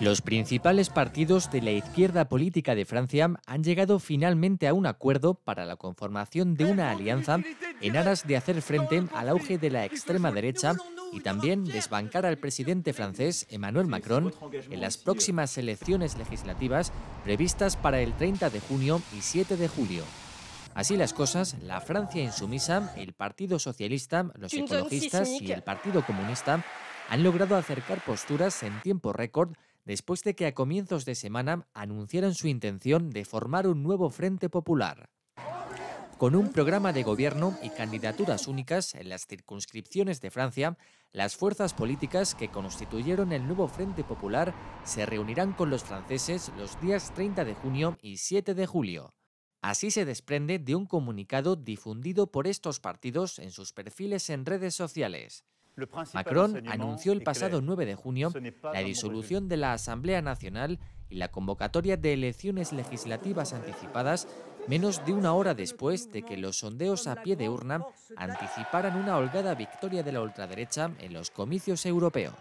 Los principales partidos de la izquierda política de Francia han llegado finalmente a un acuerdo para la conformación de una alianza en aras de hacer frente al auge de la extrema derecha y también desbancar al presidente francés Emmanuel Macron en las próximas elecciones legislativas previstas para el 30 de junio y 7 de julio. Así las cosas, la Francia insumisa, el Partido Socialista, los ecologistas y el Partido Comunista han logrado acercar posturas en tiempo récord después de que a comienzos de semana anunciaron su intención de formar un nuevo Frente Popular. Con un programa de gobierno y candidaturas únicas en las circunscripciones de Francia, las fuerzas políticas que constituyeron el nuevo Frente Popular se reunirán con los franceses los días 30 de junio y 7 de julio. Así se desprende de un comunicado difundido por estos partidos en sus perfiles en redes sociales. Macron anunció el pasado 9 de junio la disolución de la Asamblea Nacional y la convocatoria de elecciones legislativas anticipadas menos de una hora después de que los sondeos a pie de urna anticiparan una holgada victoria de la ultraderecha en los comicios europeos.